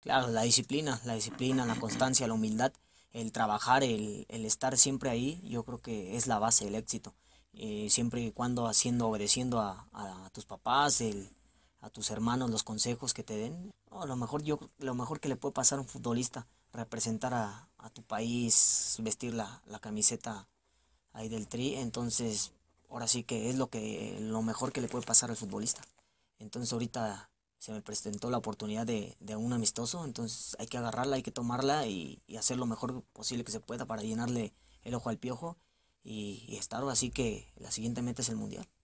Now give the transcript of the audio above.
Claro, la disciplina, la disciplina, la constancia, la humildad, el trabajar, el, estar siempre ahí, yo creo que es la base del éxito. Eh, siempre y cuando haciendo, obedeciendo a, tus papás, a tus hermanos, los consejos que te den. lo, mejor yo, lo mejor que le puede pasar a un futbolista, representar a, tu país, vestir la, camiseta ahí del tri. Entonces, ahora sí que es lo, que, lo mejor que le puede pasar al futbolista. Entonces, ahorita se me presentó la oportunidad de, de, un amistoso, entonces hay que agarrarla, hay que tomarla y, hacer lo mejor posible que se pueda para llenarle el ojo al piojo y, y estar, así que la siguiente meta es el mundial.